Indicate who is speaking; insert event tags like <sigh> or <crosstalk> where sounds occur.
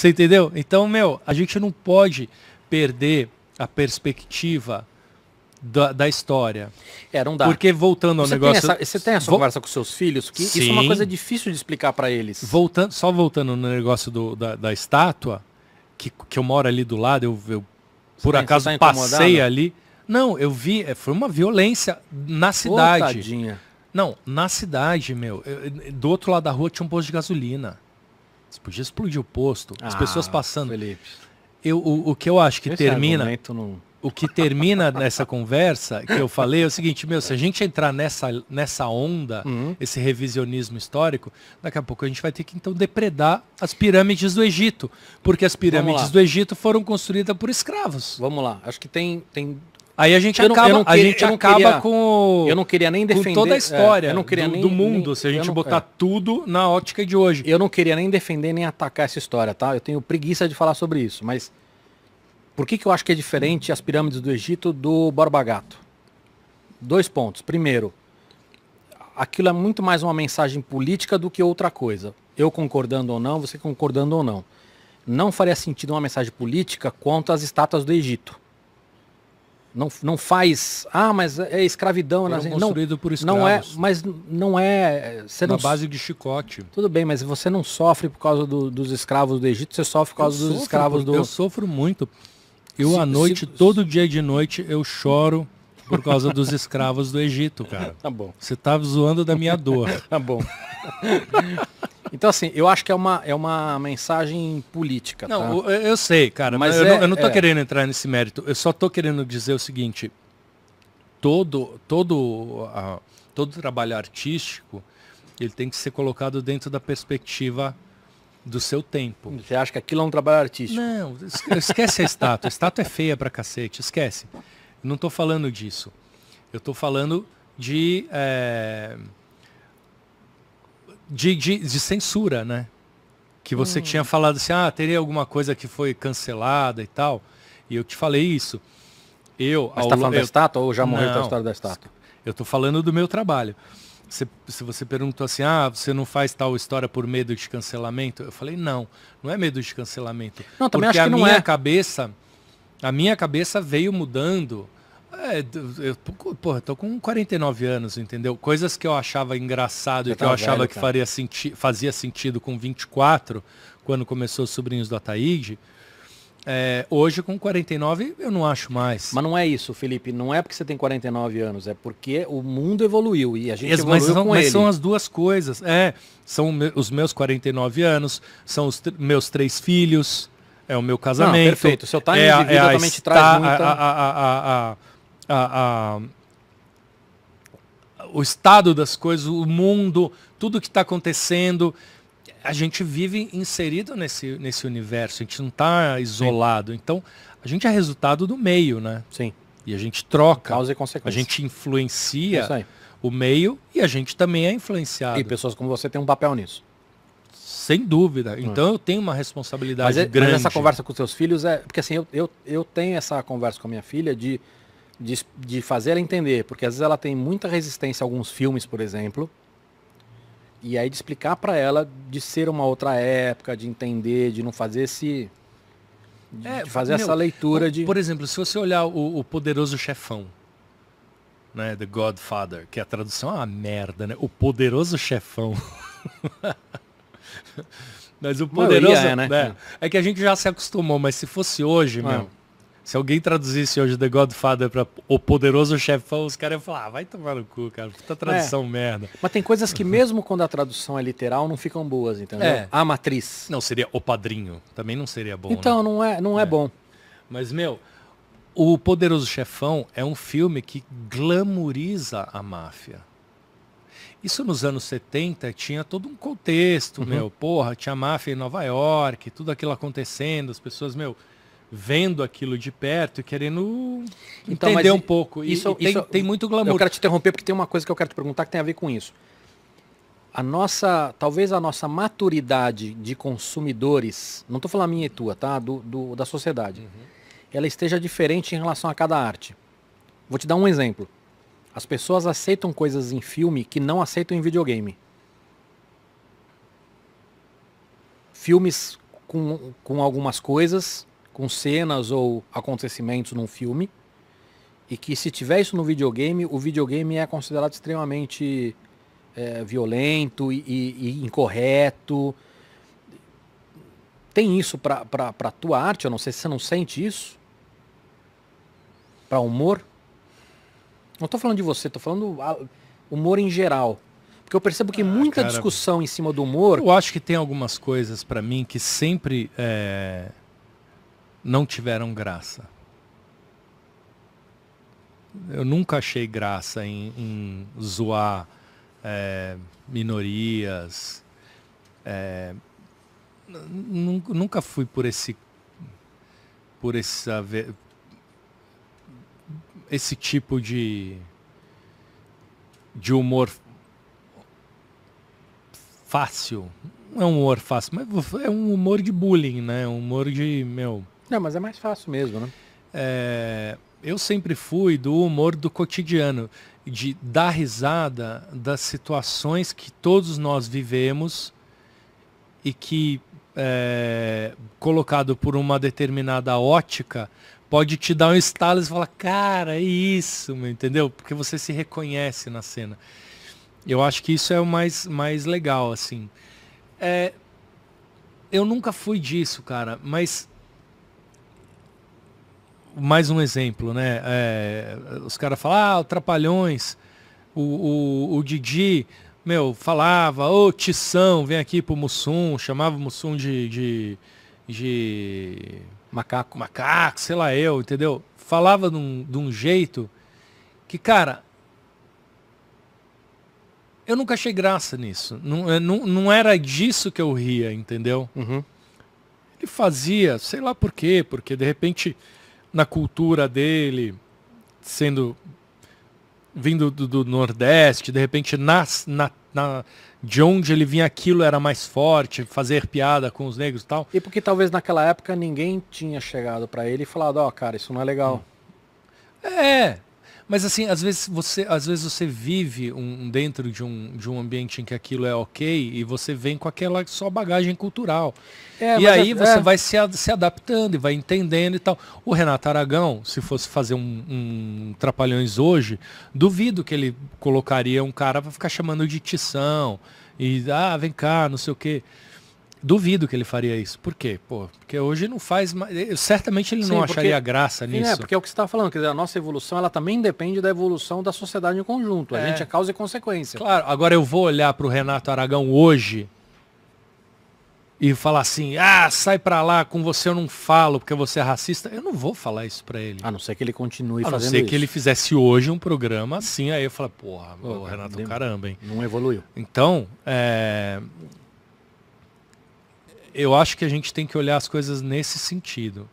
Speaker 1: Você entendeu? Então, meu, a gente não pode perder a perspectiva da, da, história. É, não dá. Porque voltando ao você negócio. Tem essa, você tem essa conversa
Speaker 2: com seus filhos? Que Sim. isso é uma coisa
Speaker 1: difícil de explicar para eles. Voltando, só voltando no negócio do, da, da, estátua, que, que eu moro ali do lado, eu, eu por tá acaso tá passei ali. Não, eu vi, é, foi uma violência na cidade. Oh, não, na cidade, meu. Eu, do outro lado da rua tinha um posto de gasolina. Você podia explodir o posto, as ah, pessoas passando. Felipe. Eu, o, o que eu acho que Esse termina. Não... O que termina <laughs> nessa conversa que eu falei é o seguinte, meu, se a gente entrar nessa, nessa onda, uhum. esse revisionismo histórico, daqui a pouco a gente vai ter que então depredar as pirâmides do Egito. Porque as pirâmides do Egito foram construídas por escravos. Vamos lá, acho que tem, tem Aí a gente eu acaba, não, não queria, a gente acaba queria,
Speaker 2: com Eu não queria nem defender toda a é, história é, eu não queria do, nem, do mundo, nem, se a gente não, botar é. tudo na ótica de hoje. Eu não queria nem defender nem atacar essa história, tá? Eu tenho preguiça de falar sobre isso, mas por que que eu acho que é diferente as pirâmides do Egito do Borba Gato? Dois pontos. Primeiro, aquilo é muito mais uma mensagem política do que outra coisa. Eu concordando ou não, você concordando ou não. Não faria sentido uma mensagem política quanto às estátuas do Egito não, não faz, ah, mas é escravidão. Né? Foram não, por escravos. Não é, mas não é... Você Na não, base de chicote. Tudo bem, mas você não sofre por causa do, dos escravos do Egito, você sofre por causa eu dos sofro, escravos do... Eu
Speaker 1: sofro muito. Eu, se, à noite, se, todo dia de noite, eu choro por causa dos escravos do Egito, cara. <laughs> Tá bom. Você tá zoando da minha dor. <laughs> tá bom.
Speaker 2: <laughs> Então, assim, eu acho que é uma, é uma mensagem política. Não, tá? eu, eu, sei,
Speaker 1: cara, mas, mas eu, é, não, eu não é. querendo entrar nesse mérito. Eu só estou querendo dizer o seguinte. Todo, todo, uh, todo trabalho artístico, ele tem que ser colocado dentro da perspectiva do seu tempo. Você acha que aquilo é um trabalho artístico? Não, esquece a estátua. A estátua é feia pra cacete, esquece. Não estou falando disso. Eu estou falando de. Eh, de, de, de censura, né? Que você hum. tinha falado assim, ah, teria alguma coisa que foi cancelada e tal. E eu te falei isso. Eu, Mas está falando eu, da estátua ou já morreu a história da estátua? Eu estou falando do meu trabalho. Se, se você perguntou assim, ah, você não faz tal história por medo de cancelamento? Eu falei, não, não é medo de cancelamento. Não, também Porque acho que a não minha é. cabeça, a minha cabeça veio mudando é, eu, porra, tô com 49 anos, entendeu? Coisas que eu achava engraçado Você e que tá eu achava velho, que faria senti fazia sentido com 24, quando começou os Sobrinhos do Ataíde.
Speaker 2: É, hoje, com 49, eu não acho mais. Mas não é isso, Felipe. Não é porque você tem 49 anos, é porque o mundo evoluiu e a gente Ex evoluiu mas são, com mas ele. são
Speaker 1: as duas coisas. É, são os meus 49 anos, são os meus três filhos, é o meu casamento. Não, perfeito. Seu timing é, de vida é a, também te traz muita... A, a, a, a, a o estado das coisas, o mundo, tudo que está acontecendo. A gente vive inserido nesse, nesse universo, a gente não está isolado. Sim. Então, a gente é resultado do meio, né? Sim. E a gente troca. Causa e consequência. A gente influencia é o meio e a gente também é influenciado. E pessoas como você
Speaker 2: têm um papel nisso. Sem dúvida. Hum. Então hum. eu tenho uma responsabilidade mas, grande. É, mas essa conversa com seus filhos é. Porque assim, eu, eu, eu tenho essa conversa com a minha filha de de, de fazer ela entender, porque às vezes ela tem muita resistência a alguns filmes, por exemplo, e aí de explicar para ela de ser uma outra época, de entender, de não fazer esse
Speaker 1: de, é, de fazer meu, essa leitura de Por exemplo, se você olhar o, o, poderoso chefão, né, The Godfather, que a tradução é uma merda, né? O poderoso chefão. <laughs> mas o poderoso, maioria, é, né? né? É que a gente já se acostumou, mas se fosse hoje, ah. meu, se alguém traduzisse hoje The Godfather para O Poderoso Chefão, os caras iam falar, ah, vai tomar no cu, cara. Puta tradução é. merda. Mas
Speaker 2: tem coisas que mesmo quando a tradução é literal, não ficam boas, entendeu? É. A matriz. Não, seria O Padrinho. Também não seria bom. Então, né?
Speaker 1: não, é, não é. é bom. Mas, meu, O Poderoso Chefão é um filme que glamoriza a máfia. Isso nos anos 70 tinha todo um contexto, uhum. meu. Porra, tinha máfia em Nova York, tudo aquilo acontecendo, as pessoas, meu vendo aquilo de perto e querendo então, entender um pouco. isso, é e é tem, isso, tem muito glamour. Eu
Speaker 2: quero te interromper porque tem uma coisa que eu quero te perguntar que tem a ver com isso. A nossa, talvez a nossa maturidade de consumidores, não estou falando minha e tua, tá? Do, do da sociedade, uhum. ela esteja diferente em relação a cada arte. Vou te dar um exemplo. As pessoas aceitam coisas em filme que não aceitam em videogame. Filmes com, com algumas coisas com cenas ou acontecimentos num filme. E que se tiver isso no videogame, o videogame é considerado extremamente é, violento e, e, e, incorreto. Tem isso para a tua arte? Eu não sei se você não sente isso. Para humor? Não estou falando de você, estou falando humor em geral. Porque eu percebo que ah, muita cara, discussão
Speaker 1: em cima do humor. Eu acho que tem algumas coisas para mim que sempre. É não tiveram graça. Eu nunca achei graça em, em zoar é, minorias. É, nunca fui por esse por essa esse tipo de de humor fácil não é um humor fácil mas é um humor de bullying né é um humor de meu não, mas é mais fácil mesmo, né? É, eu sempre fui do humor do cotidiano, de dar risada das situações que todos nós vivemos e que, é, colocado por uma determinada ótica, pode te dar um estalo e falar, cara, é isso, entendeu? Porque você se reconhece na cena. Eu acho que isso é o mais, mais legal, assim. É, eu nunca fui disso, cara, mas mais um exemplo, né? É, os caras falam, ah, Trapalhões, o, o, o, Didi, meu, falava, ô oh, Tição, vem aqui pro Mussum, chamava o Mussum de, de, de macaco, macaco, sei lá eu, entendeu? Falava de um, de um jeito que, cara, eu nunca achei graça nisso. Não, é, não, não era disso que eu ria, entendeu? Uhum. Ele fazia, sei lá por quê, porque de repente na cultura dele, sendo vindo do, do Nordeste, de repente nas, na, na, de onde ele vinha aquilo era mais forte, fazer piada com os negros e tal. E porque talvez naquela época ninguém
Speaker 2: tinha chegado para ele e falado, ó, oh, cara, isso não é legal.
Speaker 1: É, mas assim, às vezes você, às vezes você vive um, dentro de um, de um ambiente em que aquilo é ok e você vem com aquela só bagagem cultural. É, e aí é, você é. vai se, se adaptando e vai entendendo e tal. O Renato Aragão, se fosse fazer um, um Trapalhões hoje, duvido que ele colocaria um cara para ficar chamando de tição e, ah, vem cá, não sei o quê. Duvido que ele faria isso. Por quê? Pô, porque hoje não faz mais.
Speaker 2: Eh, certamente ele Sim, não acharia graça é, nisso. É, porque é o que você está falando, quer dizer, a nossa evolução ela também depende da evolução da sociedade em conjunto. É. A gente é causa e consequência. Claro,
Speaker 1: agora eu vou olhar para o Renato Aragão hoje e falar assim, ah, sai para lá, com você eu não falo porque você é racista. Eu não vou falar isso para ele. A não ser que ele continue fazendo isso. A não ser que ele fizesse hoje um programa assim, aí eu falo, porra, Renato, caramba, hein? Não evoluiu. Então, é eu acho que a gente tem que olhar as coisas nesse sentido.